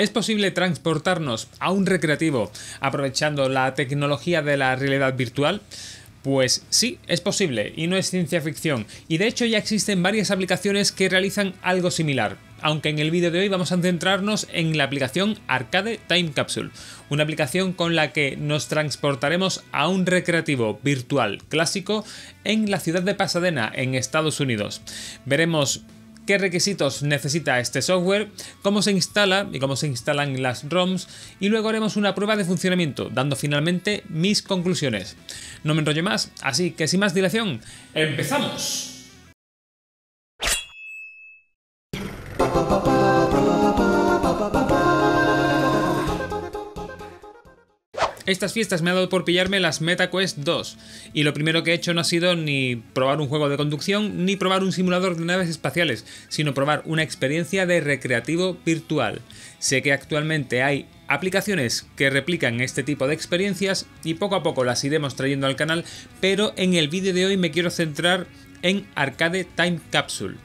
Es posible transportarnos a un recreativo aprovechando la tecnología de la realidad virtual. Pues sí, es posible y no es ciencia ficción. Y de hecho ya existen varias aplicaciones que realizan algo similar. Aunque en el vídeo de hoy vamos a centrarnos en la aplicación Arcade Time Capsule, una aplicación con la que nos transportaremos a un recreativo virtual clásico en la ciudad de Pasadena, en Estados Unidos. Veremos qué requisitos necesita este software, cómo se instala y cómo se instalan las ROMs y luego haremos una prueba de funcionamiento, dando finalmente mis conclusiones. No me enrollo más, así que sin más dilación, ¡empezamos! Estas fiestas me ha dado por pillarme las MetaQuest 2, y lo primero que he hecho no ha sido ni probar un juego de conducción ni probar un simulador de naves espaciales, sino probar una experiencia de recreativo virtual. Sé que actualmente hay aplicaciones que replican este tipo de experiencias y poco a poco las iremos trayendo al canal, pero en el vídeo de hoy me quiero centrar en Arcade Time Capsule.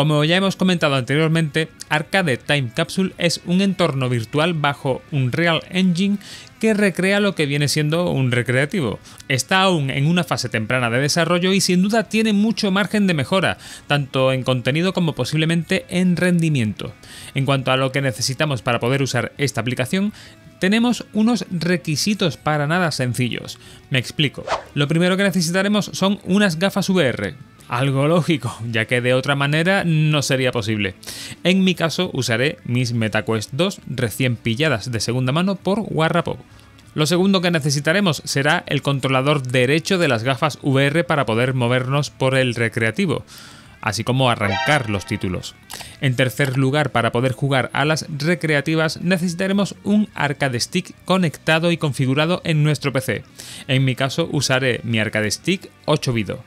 Como ya hemos comentado anteriormente, Arcade Time Capsule es un entorno virtual bajo un real Engine que recrea lo que viene siendo un recreativo. Está aún en una fase temprana de desarrollo y sin duda tiene mucho margen de mejora, tanto en contenido como posiblemente en rendimiento. En cuanto a lo que necesitamos para poder usar esta aplicación, tenemos unos requisitos para nada sencillos. Me explico. Lo primero que necesitaremos son unas gafas VR, algo lógico, ya que de otra manera no sería posible. En mi caso usaré mis MetaQuest 2 recién pilladas de segunda mano por Warrapop. Lo segundo que necesitaremos será el controlador derecho de las gafas VR para poder movernos por el recreativo, así como arrancar los títulos. En tercer lugar, para poder jugar a las recreativas necesitaremos un arcade stick conectado y configurado en nuestro PC. En mi caso usaré mi arcade stick 8 vido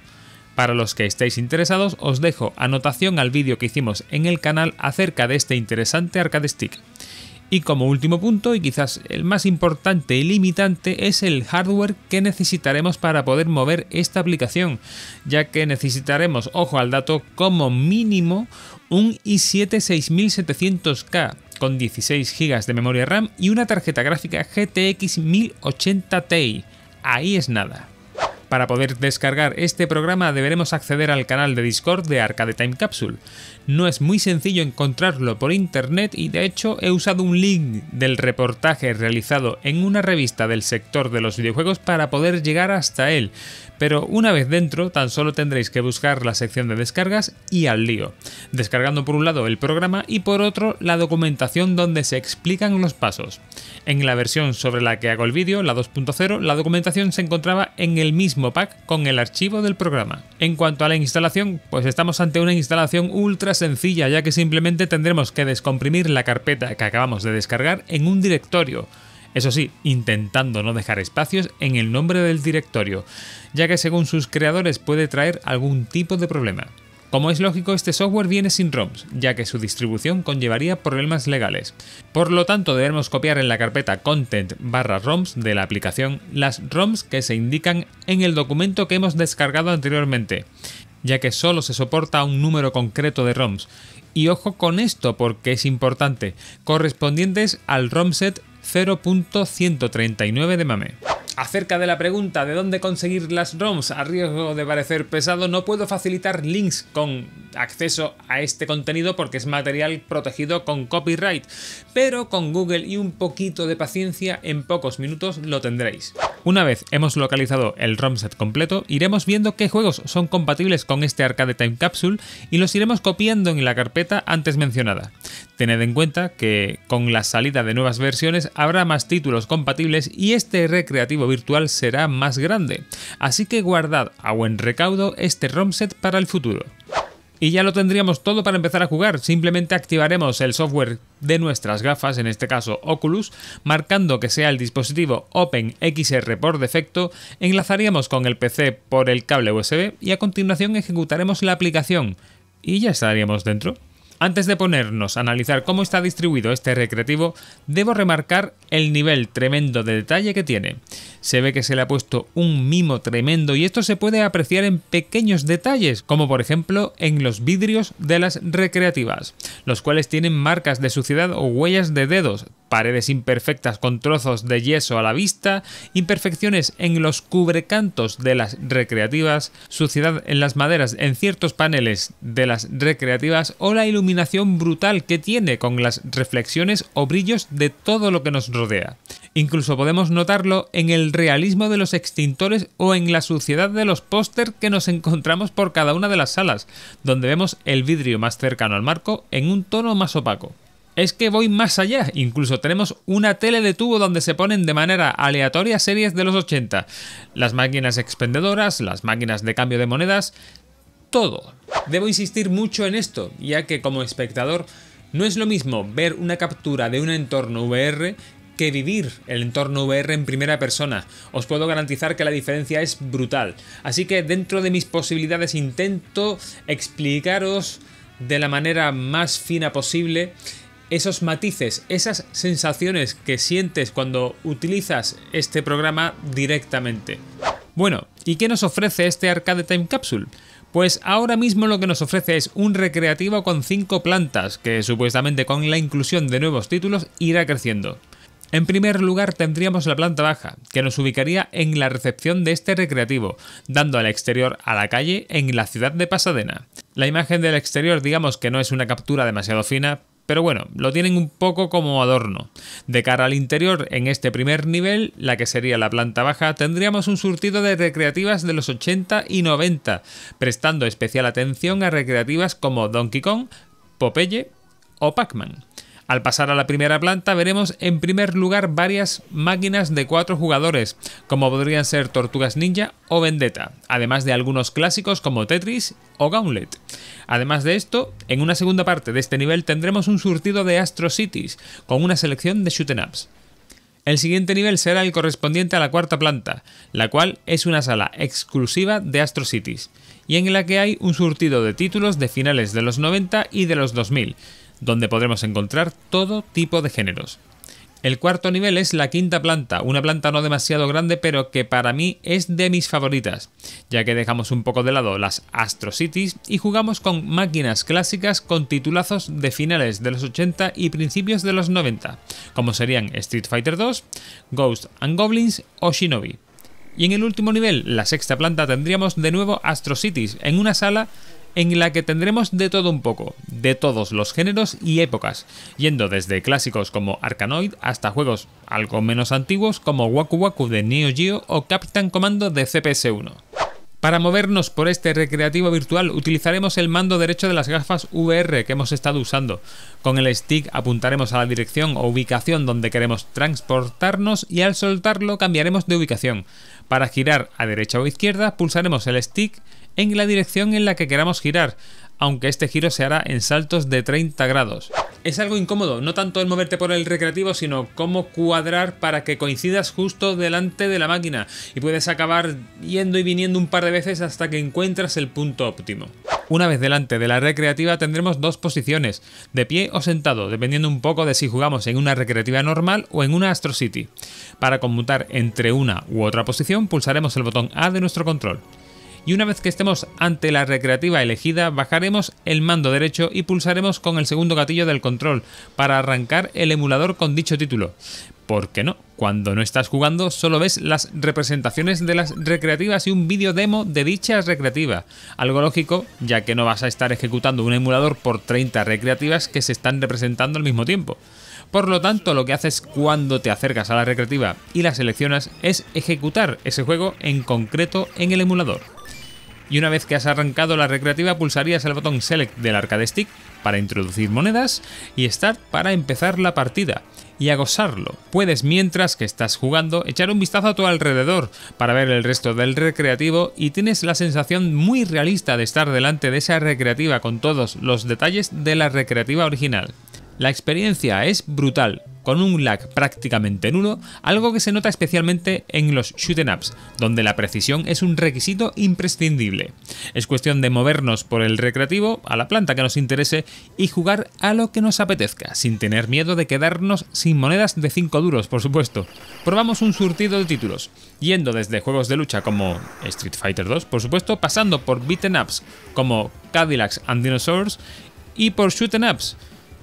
para los que estéis interesados, os dejo anotación al vídeo que hicimos en el canal acerca de este interesante arcade stick. Y como último punto, y quizás el más importante y limitante, es el hardware que necesitaremos para poder mover esta aplicación, ya que necesitaremos, ojo al dato, como mínimo un i7-6700K con 16 GB de memoria RAM y una tarjeta gráfica GTX 1080 Ti. Ahí es nada. Para poder descargar este programa deberemos acceder al canal de Discord de Arcade Time Capsule. No es muy sencillo encontrarlo por internet y de hecho he usado un link del reportaje realizado en una revista del sector de los videojuegos para poder llegar hasta él. Pero una vez dentro tan solo tendréis que buscar la sección de descargas y al lío, descargando por un lado el programa y por otro la documentación donde se explican los pasos. En la versión sobre la que hago el vídeo, la 2.0, la documentación se encontraba en el mismo pack con el archivo del programa. En cuanto a la instalación, pues estamos ante una instalación ultra sencilla ya que simplemente tendremos que descomprimir la carpeta que acabamos de descargar en un directorio, eso sí, intentando no dejar espacios en el nombre del directorio, ya que según sus creadores puede traer algún tipo de problema. Como es lógico, este software viene sin ROMs, ya que su distribución conllevaría problemas legales. Por lo tanto, debemos copiar en la carpeta content ROMs de la aplicación las ROMs que se indican en el documento que hemos descargado anteriormente, ya que solo se soporta un número concreto de ROMs. Y ojo con esto porque es importante, correspondientes al romset 0.139 de MAME. Acerca de la pregunta de dónde conseguir las ROMs a riesgo de parecer pesado, no puedo facilitar links con acceso a este contenido porque es material protegido con copyright, pero con Google y un poquito de paciencia en pocos minutos lo tendréis. Una vez hemos localizado el romset completo, iremos viendo qué juegos son compatibles con este arcade time capsule y los iremos copiando en la carpeta antes mencionada. Tened en cuenta que con la salida de nuevas versiones habrá más títulos compatibles y este recreativo virtual será más grande, así que guardad a buen recaudo este romset para el futuro y ya lo tendríamos todo para empezar a jugar. Simplemente activaremos el software de nuestras gafas, en este caso Oculus, marcando que sea el dispositivo OpenXR por defecto, enlazaríamos con el PC por el cable USB y a continuación ejecutaremos la aplicación y ya estaríamos dentro. Antes de ponernos a analizar cómo está distribuido este recreativo, debo remarcar el nivel tremendo de detalle que tiene. Se ve que se le ha puesto un mimo tremendo y esto se puede apreciar en pequeños detalles, como por ejemplo en los vidrios de las recreativas, los cuales tienen marcas de suciedad o huellas de dedos, paredes imperfectas con trozos de yeso a la vista, imperfecciones en los cubrecantos de las recreativas, suciedad en las maderas en ciertos paneles de las recreativas o la iluminación brutal que tiene con las reflexiones o brillos de todo lo que nos rodea. Incluso podemos notarlo en el realismo de los extintores o en la suciedad de los póster que nos encontramos por cada una de las salas, donde vemos el vidrio más cercano al marco en un tono más opaco. Es que voy más allá, incluso tenemos una tele de tubo donde se ponen de manera aleatoria series de los 80, las máquinas expendedoras, las máquinas de cambio de monedas, todo. Debo insistir mucho en esto, ya que como espectador no es lo mismo ver una captura de un entorno VR que vivir el entorno VR en primera persona. Os puedo garantizar que la diferencia es brutal. Así que dentro de mis posibilidades intento explicaros de la manera más fina posible esos matices, esas sensaciones que sientes cuando utilizas este programa directamente. Bueno, ¿y qué nos ofrece este Arcade Time Capsule? Pues ahora mismo lo que nos ofrece es un recreativo con 5 plantas, que supuestamente con la inclusión de nuevos títulos irá creciendo. En primer lugar tendríamos la planta baja, que nos ubicaría en la recepción de este recreativo, dando al exterior a la calle en la ciudad de Pasadena. La imagen del exterior digamos que no es una captura demasiado fina, pero bueno, lo tienen un poco como adorno. De cara al interior, en este primer nivel, la que sería la planta baja, tendríamos un surtido de recreativas de los 80 y 90, prestando especial atención a recreativas como Donkey Kong, Popeye o Pac-Man. Al pasar a la primera planta veremos en primer lugar varias máquinas de cuatro jugadores, como podrían ser Tortugas Ninja o Vendetta, además de algunos clásicos como Tetris o Gauntlet. Además de esto, en una segunda parte de este nivel tendremos un surtido de Astro Cities, con una selección de shoot'em ups. El siguiente nivel será el correspondiente a la cuarta planta, la cual es una sala exclusiva de Astro Cities, y en la que hay un surtido de títulos de finales de los 90 y de los 2000, donde podremos encontrar todo tipo de géneros. El cuarto nivel es la quinta planta, una planta no demasiado grande pero que para mí es de mis favoritas, ya que dejamos un poco de lado las Astro Cities y jugamos con máquinas clásicas con titulazos de finales de los 80 y principios de los 90, como serían Street Fighter 2, Ghost and Goblins o Shinobi. Y en el último nivel, la sexta planta, tendríamos de nuevo Astro Cities en una sala en la que tendremos de todo un poco, de todos los géneros y épocas, yendo desde clásicos como Arkanoid hasta juegos algo menos antiguos como Waku Waku de Neo Geo o Captain Commando de CPS-1. Para movernos por este recreativo virtual utilizaremos el mando derecho de las gafas VR que hemos estado usando. Con el stick apuntaremos a la dirección o ubicación donde queremos transportarnos y al soltarlo cambiaremos de ubicación. Para girar a derecha o izquierda pulsaremos el stick en la dirección en la que queramos girar, aunque este giro se hará en saltos de 30 grados. Es algo incómodo, no tanto el moverte por el recreativo, sino cómo cuadrar para que coincidas justo delante de la máquina y puedes acabar yendo y viniendo un par de veces hasta que encuentras el punto óptimo. Una vez delante de la recreativa tendremos dos posiciones, de pie o sentado, dependiendo un poco de si jugamos en una recreativa normal o en una Astro City. Para conmutar entre una u otra posición pulsaremos el botón A de nuestro control y una vez que estemos ante la recreativa elegida bajaremos el mando derecho y pulsaremos con el segundo gatillo del control para arrancar el emulador con dicho título. ¿Por qué no? Cuando no estás jugando solo ves las representaciones de las recreativas y un vídeo demo de dicha recreativa. Algo lógico, ya que no vas a estar ejecutando un emulador por 30 recreativas que se están representando al mismo tiempo. Por lo tanto, lo que haces cuando te acercas a la recreativa y la seleccionas es ejecutar ese juego en concreto en el emulador y una vez que has arrancado la recreativa pulsarías el botón Select del arcade stick para introducir monedas y Start para empezar la partida y a gozarlo. Puedes mientras que estás jugando echar un vistazo a tu alrededor para ver el resto del recreativo y tienes la sensación muy realista de estar delante de esa recreativa con todos los detalles de la recreativa original. La experiencia es brutal, con un lag prácticamente nulo, algo que se nota especialmente en los shoot'n'ups, ups, donde la precisión es un requisito imprescindible. Es cuestión de movernos por el recreativo, a la planta que nos interese, y jugar a lo que nos apetezca, sin tener miedo de quedarnos sin monedas de 5 duros, por supuesto. Probamos un surtido de títulos, yendo desde juegos de lucha como Street Fighter 2, por supuesto, pasando por beaten ups como Cadillacs and Dinosaurs, y por shoot'n'ups, ups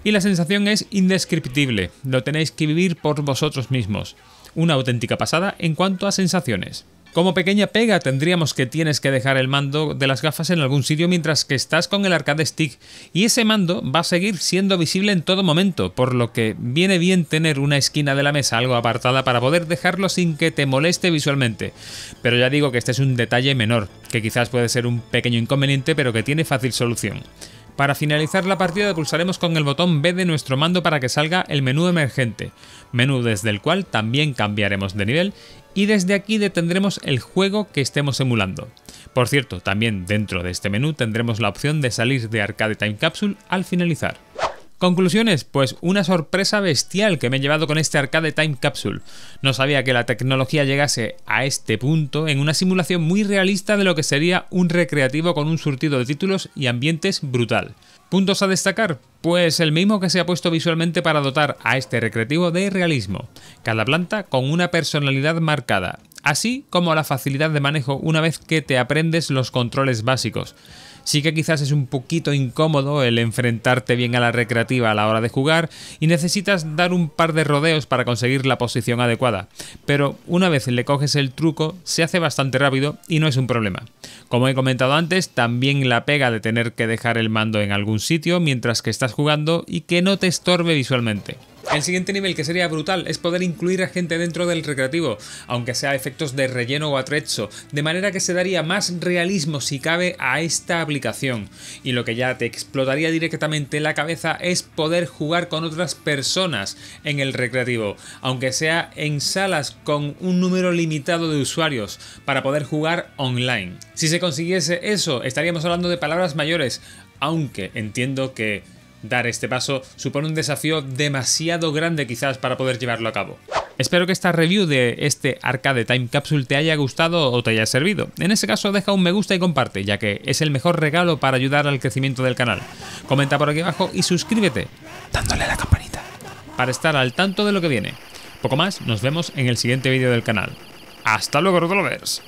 y la sensación es indescriptible, lo tenéis que vivir por vosotros mismos. Una auténtica pasada en cuanto a sensaciones. Como pequeña pega tendríamos que tienes que dejar el mando de las gafas en algún sitio mientras que estás con el arcade stick y ese mando va a seguir siendo visible en todo momento, por lo que viene bien tener una esquina de la mesa algo apartada para poder dejarlo sin que te moleste visualmente. Pero ya digo que este es un detalle menor, que quizás puede ser un pequeño inconveniente pero que tiene fácil solución. Para finalizar la partida pulsaremos con el botón B de nuestro mando para que salga el menú emergente, menú desde el cual también cambiaremos de nivel y desde aquí detendremos el juego que estemos emulando. Por cierto, también dentro de este menú tendremos la opción de salir de Arcade Time Capsule al finalizar. Conclusiones, pues una sorpresa bestial que me he llevado con este arcade Time Capsule. No sabía que la tecnología llegase a este punto en una simulación muy realista de lo que sería un recreativo con un surtido de títulos y ambientes brutal. ¿Puntos a destacar? Pues el mismo que se ha puesto visualmente para dotar a este recreativo de realismo, cada planta con una personalidad marcada, así como la facilidad de manejo una vez que te aprendes los controles básicos. Sí que quizás es un poquito incómodo el enfrentarte bien a la recreativa a la hora de jugar y necesitas dar un par de rodeos para conseguir la posición adecuada, pero una vez le coges el truco se hace bastante rápido y no es un problema. Como he comentado antes, también la pega de tener que dejar el mando en algún sitio mientras que estás jugando y que no te estorbe visualmente. El siguiente nivel que sería brutal es poder incluir a gente dentro del recreativo, aunque sea efectos de relleno o atrecho, de manera que se daría más realismo si cabe a esta aplicación. Y lo que ya te explotaría directamente la cabeza es poder jugar con otras personas en el recreativo, aunque sea en salas con un número limitado de usuarios, para poder jugar online. Si se consiguiese eso, estaríamos hablando de palabras mayores, aunque entiendo que Dar este paso supone un desafío demasiado grande quizás para poder llevarlo a cabo. Espero que esta review de este arcade time capsule te haya gustado o te haya servido. En ese caso deja un me gusta y comparte, ya que es el mejor regalo para ayudar al crecimiento del canal. Comenta por aquí abajo y suscríbete, dándole a la campanita, para estar al tanto de lo que viene. Poco más, nos vemos en el siguiente vídeo del canal. ¡Hasta luego, Rotolovers!